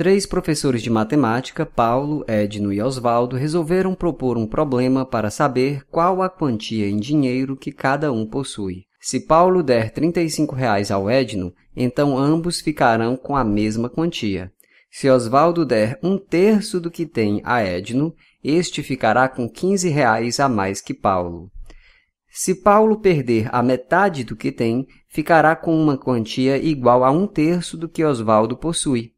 Três professores de matemática, Paulo, Edno e Oswaldo, resolveram propor um problema para saber qual a quantia em dinheiro que cada um possui. Se Paulo der R$ reais ao Edno, então ambos ficarão com a mesma quantia. Se Oswaldo der um terço do que tem a Edno, este ficará com R$ reais a mais que Paulo. Se Paulo perder a metade do que tem, ficará com uma quantia igual a um terço do que Oswaldo possui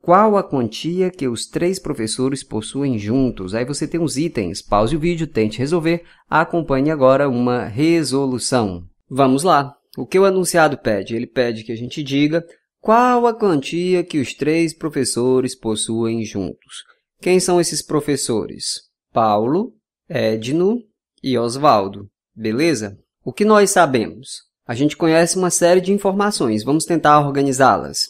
qual a quantia que os três professores possuem juntos. Aí você tem os itens. Pause o vídeo, tente resolver. Acompanhe agora uma resolução. Vamos lá. O que o anunciado pede? Ele pede que a gente diga qual a quantia que os três professores possuem juntos. Quem são esses professores? Paulo, Edno e Oswaldo. Beleza? O que nós sabemos? A gente conhece uma série de informações. Vamos tentar organizá-las.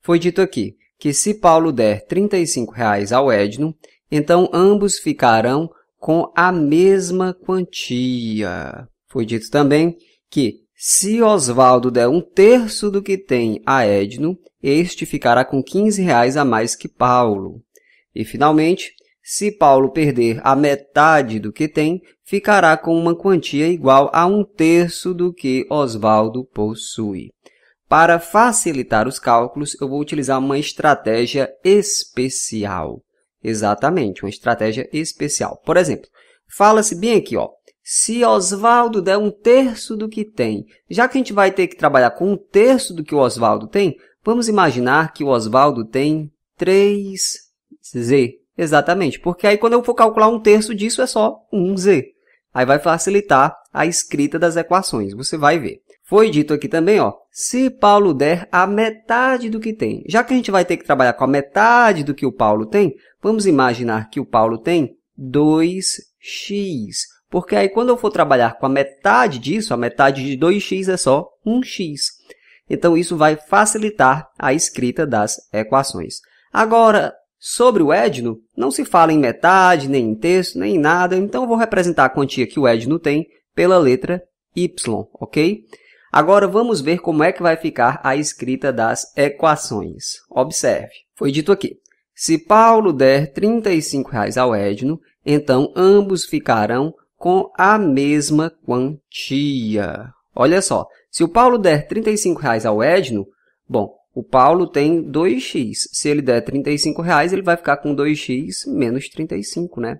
Foi dito aqui que se Paulo der R$ reais ao Edno, então ambos ficarão com a mesma quantia. Foi dito também que se Oswaldo der um terço do que tem a Edno, este ficará com R$ reais a mais que Paulo. E, finalmente, se Paulo perder a metade do que tem, ficará com uma quantia igual a um terço do que Oswaldo possui. Para facilitar os cálculos, eu vou utilizar uma estratégia especial. Exatamente, uma estratégia especial. Por exemplo, fala-se bem aqui, ó, se Oswaldo der um terço do que tem. Já que a gente vai ter que trabalhar com um terço do que o Oswaldo tem, vamos imaginar que o Oswaldo tem 3z. Exatamente, porque aí quando eu for calcular um terço disso é só 1z. Aí vai facilitar a escrita das equações, você vai ver. Foi dito aqui também, ó, se Paulo der a metade do que tem. Já que a gente vai ter que trabalhar com a metade do que o Paulo tem, vamos imaginar que o Paulo tem 2x. Porque aí quando eu for trabalhar com a metade disso, a metade de 2x é só 1x. Então isso vai facilitar a escrita das equações. Agora, sobre o Edno, não se fala em metade, nem em terço, nem em nada, então eu vou representar a quantia que o Edno tem pela letra y, ok? Agora vamos ver como é que vai ficar a escrita das equações. Observe, foi dito aqui. Se Paulo der R$ 35,00 ao Edno, então ambos ficarão com a mesma quantia. Olha só, se o Paulo der R$ 35,00 ao Edno, bom, o Paulo tem 2x. Se ele der R$ 35,00, ele vai ficar com 2x menos 35, né?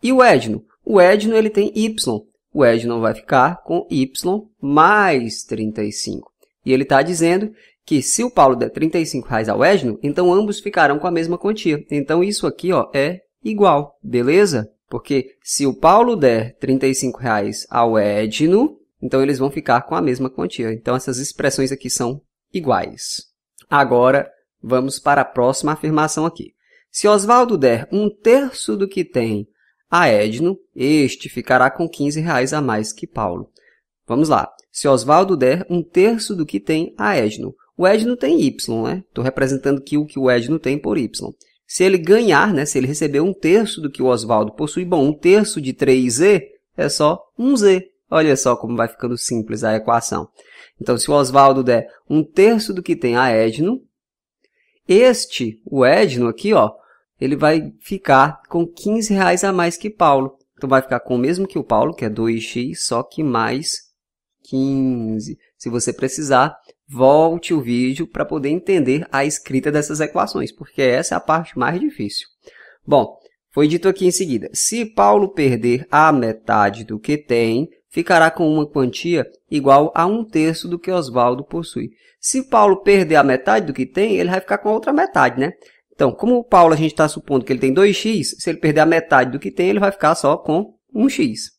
E o Edno? O Edno ele tem y o Edno não vai ficar com Y mais 35. E ele está dizendo que se o Paulo der 35 reais ao Edno, então ambos ficarão com a mesma quantia. Então isso aqui ó, é igual, beleza? Porque se o Paulo der 35 reais ao Edno, então eles vão ficar com a mesma quantia. Então essas expressões aqui são iguais. Agora vamos para a próxima afirmação aqui. Se Oswaldo der um terço do que tem a Edno, este ficará com 15 reais a mais que Paulo. Vamos lá. Se Oswaldo der um terço do que tem a Edno. O Edno tem Y, né? Estou representando aqui o que o Edno tem por Y. Se ele ganhar, né? Se ele receber um terço do que o Oswaldo possui, bom, um terço de 3Z é só um Z. Olha só como vai ficando simples a equação. Então, se o Oswaldo der um terço do que tem a Edno, este, o Edno aqui, ó, ele vai ficar com 15 reais a mais que Paulo. Então vai ficar com o mesmo que o Paulo, que é 2x, só que mais 15. Se você precisar, volte o vídeo para poder entender a escrita dessas equações, porque essa é a parte mais difícil. Bom, foi dito aqui em seguida, se Paulo perder a metade do que tem, ficará com uma quantia igual a um terço do que Oswaldo possui. Se Paulo perder a metade do que tem, ele vai ficar com a outra metade, né? Então, como o Paulo a gente está supondo que ele tem 2x, se ele perder a metade do que tem, ele vai ficar só com 1x.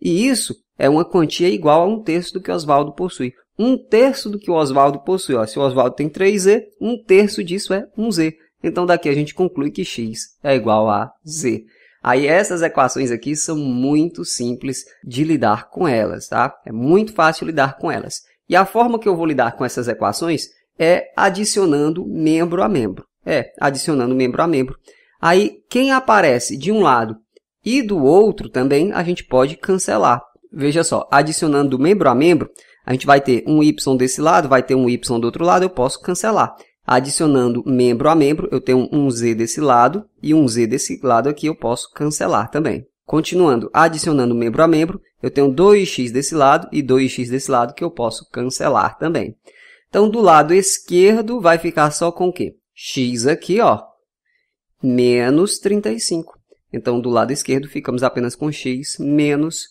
E isso é uma quantia igual a um terço do que o Oswaldo possui. Um terço do que o Oswaldo possui. Ó, se o Oswaldo tem 3z, um terço disso é 1z. Então, daqui a gente conclui que x é igual a z. Aí essas equações aqui são muito simples de lidar com elas, tá? É muito fácil lidar com elas. E a forma que eu vou lidar com essas equações é adicionando membro a membro. É, adicionando membro a membro. Aí, quem aparece de um lado e do outro também, a gente pode cancelar. Veja só, adicionando membro a membro, a gente vai ter um Y desse lado, vai ter um Y do outro lado, eu posso cancelar. Adicionando membro a membro, eu tenho um Z desse lado e um Z desse lado aqui, eu posso cancelar também. Continuando, adicionando membro a membro, eu tenho 2x desse lado e 2x desse lado que eu posso cancelar também. Então, do lado esquerdo vai ficar só com o quê? x aqui, ó, menos 35. Então, do lado esquerdo, ficamos apenas com x menos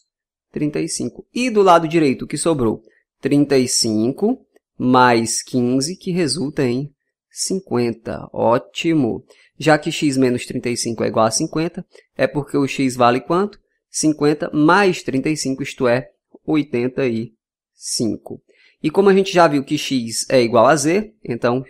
35. E do lado direito, o que sobrou? 35 mais 15, que resulta em 50. Ótimo! Já que x menos 35 é igual a 50, é porque o x vale quanto? 50 mais 35, isto é, 85. E como a gente já viu que x é igual a z, então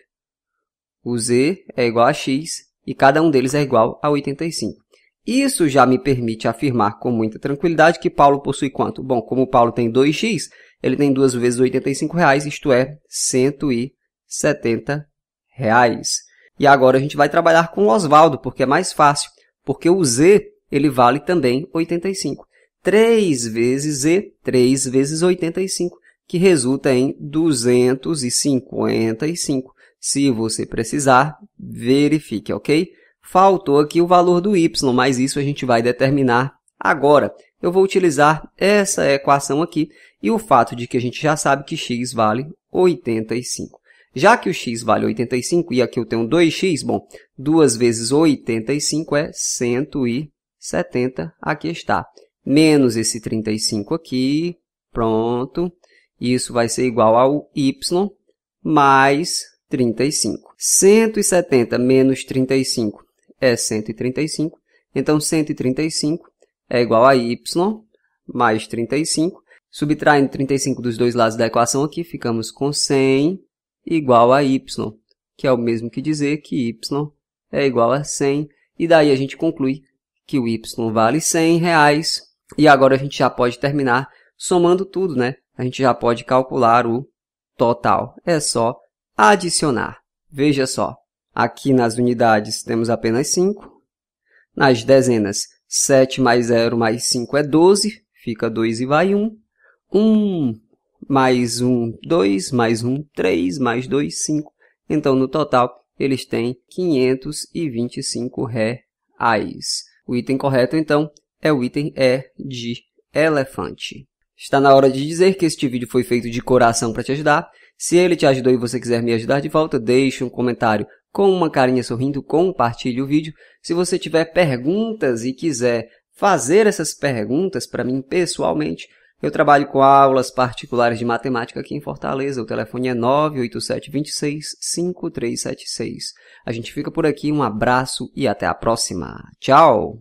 o z é igual a x e cada um deles é igual a 85. Isso já me permite afirmar com muita tranquilidade que Paulo possui quanto? Bom, como Paulo tem 2x, ele tem duas vezes R$ 85,00, isto é, R$ 170. Reais. E agora a gente vai trabalhar com o Oswaldo, porque é mais fácil, porque o Z ele vale também 85. 3 vezes Z, 3 vezes 85, que resulta em 255. Se você precisar, verifique, ok? Faltou aqui o valor do y, mas isso a gente vai determinar agora. Eu vou utilizar essa equação aqui e o fato de que a gente já sabe que x vale 85. Já que o x vale 85 e aqui eu tenho 2x, bom, 2 vezes 85 é 170, aqui está. Menos esse 35 aqui, pronto. Isso vai ser igual ao y mais 35. 170 menos 35 é 135. Então, 135 é igual a y mais 35. Subtraindo 35 dos dois lados da equação aqui, ficamos com 100 igual a y, que é o mesmo que dizer que y é igual a 100. E daí a gente conclui que o y vale 100 reais. E agora a gente já pode terminar somando tudo, né? A gente já pode calcular o total. É só adicionar. Veja só, aqui nas unidades temos apenas 5. Nas dezenas, 7 mais 0 mais 5 é 12, fica 2 e vai 1. 1 mais 1, 2, mais 1, 3, mais 2, 5. Então, no total, eles têm 525 reais. O item correto, então, é o item E de elefante. Está na hora de dizer que este vídeo foi feito de coração para te ajudar. Se ele te ajudou e você quiser me ajudar de volta, deixe um comentário com uma carinha sorrindo, compartilhe o vídeo. Se você tiver perguntas e quiser fazer essas perguntas para mim pessoalmente, eu trabalho com aulas particulares de matemática aqui em Fortaleza. O telefone é 987265376. A gente fica por aqui, um abraço e até a próxima. Tchau!